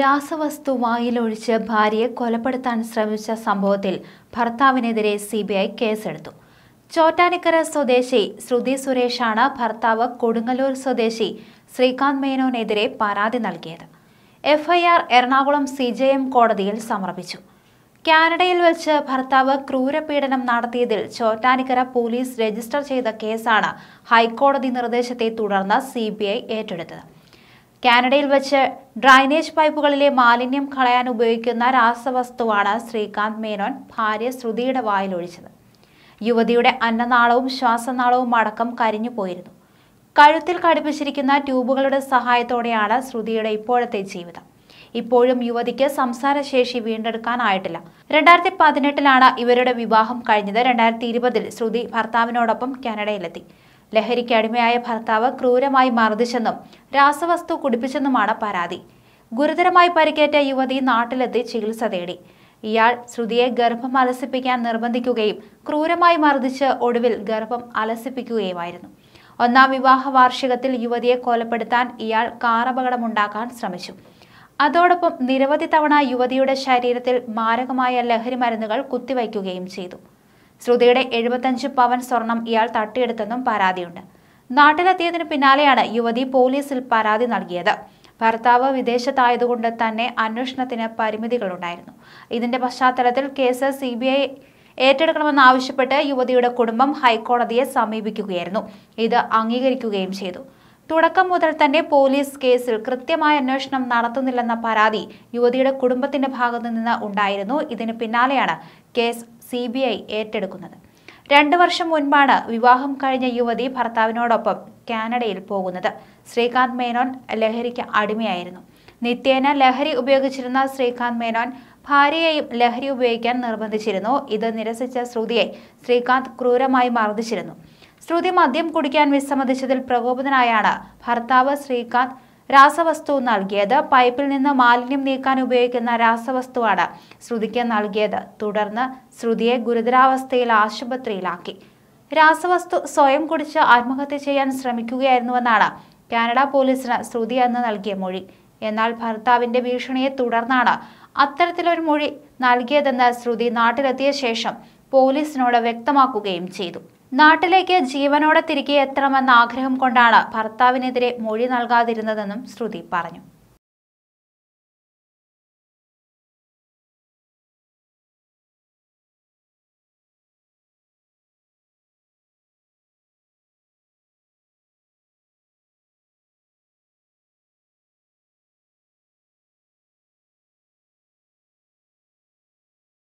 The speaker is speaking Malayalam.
രാസവസ്തു വായിലൊഴിച്ച് ഭാര്യയെ കൊലപ്പെടുത്താൻ ശ്രമിച്ച സംഭവത്തിൽ ഭർത്താവിനെതിരെ സി ബി ഐ കേസെടുത്തു ചോറ്റാനിക്കര സ്വദേശി ശ്രുതി സുരേഷാണ് ഭർത്താവ് കൊടുങ്ങല്ലൂർ സ്വദേശി ശ്രീകാന്ത് മേനോനെതിരെ പരാതി നൽകിയത് FIR Ernakulam C J M കോടതിയിൽ സമർപ്പിച്ചു കാനഡയിൽ വെച്ച് ഭർത്താവ് ക്രൂരപീഡനം നടത്തിയതിൽ ചോറ്റാനിക്കര പോലീസ് രജിസ്റ്റർ ചെയ്ത കേസാണ് ഹൈക്കോടതി നിർദ്ദേശത്തെ തുടർന്ന് സി ഏറ്റെടുത്തത് കാനഡയിൽ വെച്ച് ഡ്രൈനേജ് പൈപ്പുകളിലെ മാലിന്യം കളയാൻ ഉപയോഗിക്കുന്ന രാസവസ്തുവാണ് ശ്രീകാന്ത് മേനോൻ ഭാര്യ ശ്രുതിയുടെ വായിലൊഴിച്ചത് യുവതിയുടെ അന്നനാളവും ശ്വാസനാളവും അടക്കം കരിഞ്ഞു പോയിരുന്നു കഴുത്തിൽ കടുപ്പിച്ചിരിക്കുന്ന ട്യൂബുകളുടെ സഹായത്തോടെയാണ് ശ്രുതിയുടെ ഇപ്പോഴത്തെ ജീവിതം ഇപ്പോഴും യുവതിക്ക് സംസാരശേഷി വീണ്ടെടുക്കാനായിട്ടില്ല രണ്ടായിരത്തി പതിനെട്ടിലാണ് ഇവരുടെ വിവാഹം കഴിഞ്ഞത് രണ്ടായിരത്തി ഇരുപതിൽ ശ്രുതി ഭർത്താവിനോടൊപ്പം കാനഡയിലെത്തി ലഹരിക്ക് അടിമയായ ഭർത്താവ് ക്രൂരമായി മർദ്ദിച്ചെന്നും രാസവസ്തു കുടിപ്പിച്ചെന്നുമാണ് പരാതി ഗുരുതരമായി പരിക്കേറ്റ യുവതി നാട്ടിലെത്തി ചികിത്സ തേടി ഇയാൾ ശ്രുതിയെ ഗർഭം അലസിപ്പിക്കാൻ നിർബന്ധിക്കുകയും ക്രൂരമായി മർദ്ദിച്ച് ഒടുവിൽ ഗർഭം അലസിപ്പിക്കുകയുമായിരുന്നു ഒന്നാം വിവാഹ വാർഷികത്തിൽ യുവതിയെ കൊലപ്പെടുത്താൻ ഇയാൾ കാറപകടമുണ്ടാക്കാൻ ശ്രമിച്ചു അതോടൊപ്പം നിരവധി തവണ യുവതിയുടെ ശരീരത്തിൽ മാരകമായ ലഹരി മരുന്നുകൾ കുത്തിവയ്ക്കുകയും ചെയ്തു ശ്രുതിയുടെ എഴുപത്തഞ്ച് പവൻ സ്വർണം ഇയാൾ തട്ടിയെടുത്തെന്നും പരാതിയുണ്ട് നാട്ടിലെത്തിയതിനു പിന്നാലെയാണ് യുവതി പോലീസിൽ പരാതി നൽകിയത് ഭർത്താവ് വിദേശത്തായതുകൊണ്ട് തന്നെ അന്വേഷണത്തിന് പരിമിതികളുണ്ടായിരുന്നു ഇതിന്റെ പശ്ചാത്തലത്തിൽ കേസ് സി ബി ഐ ഏറ്റെടുക്കണമെന്നാവശ്യപ്പെട്ട് യുവതിയുടെ കുടുംബം ഹൈക്കോടതിയെ സമീപിക്കുകയായിരുന്നു ഇത് അംഗീകരിക്കുകയും ചെയ്തു തുടക്കം മുതൽ തന്നെ പോലീസ് കേസിൽ കൃത്യമായ അന്വേഷണം നടത്തുന്നില്ലെന്ന പരാതി യുവതിയുടെ കുടുംബത്തിന്റെ ഭാഗത്തു നിന്ന് ഉണ്ടായിരുന്നു ഇതിന് പിന്നാലെയാണ് കേസ് സി ബി ഐ ഏറ്റെടുക്കുന്നത് രണ്ടു വർഷം മുൻപാണ് വിവാഹം കഴിഞ്ഞ യുവതി ഭർത്താവിനോടൊപ്പം കാനഡയിൽ പോകുന്നത് ശ്രീകാന്ത് മേനോൻ ലഹരിക്ക് അടിമയായിരുന്നു നിത്യേന ലഹരി ഉപയോഗിച്ചിരുന്ന ശ്രീകാന്ത് മേനോൻ ഭാര്യയെയും ലഹരി ഉപയോഗിക്കാൻ നിർബന്ധിച്ചിരുന്നു ഇത് നിരസിച്ച ശ്രുതിയെ ശ്രീകാന്ത് ക്രൂരമായി മർദ്ദിച്ചിരുന്നു ശ്രുതി മദ്യം കുടിക്കാൻ വിസമ്മതിച്ചതിൽ പ്രകോപിതനായാണ് ഭർത്താവ് ശ്രീകാന്ത് രാസവസ്തു നൽകിയത് പൈപ്പിൽ നിന്ന് മാലിന്യം നീക്കാൻ ഉപയോഗിക്കുന്ന രാസവസ്തുവാണ് ശ്രുതിക്ക് നൽകിയത് തുടർന്ന് ശ്രുതിയെ ഗുരുതരാവസ്ഥയിൽ ആശുപത്രിയിലാക്കി രാസവസ്തു സ്വയം കുടിച്ച് ആത്മഹത്യ ചെയ്യാൻ ശ്രമിക്കുകയായിരുന്നുവെന്നാണ് കാനഡ പോലീസിന് ശ്രുതി അന്ന് നൽകിയ മൊഴി എന്നാൽ ഭർത്താവിന്റെ ഭീഷണിയെ തുടർന്നാണ് അത്തരത്തിലൊരു മൊഴി നൽകിയതെന്ന് ശ്രുതി നാട്ടിലെത്തിയ ശേഷം പോലീസിനോട് വ്യക്തമാക്കുകയും ചെയ്തു നാട്ടിലേക്ക് ജീവനോടെ തിരികെ എത്തണമെന്ന ആഗ്രഹം കൊണ്ടാണ് ഭർത്താവിനെതിരെ മൊഴി നൽകാതിരുന്നതെന്നും ശ്രുതി പറഞ്ഞു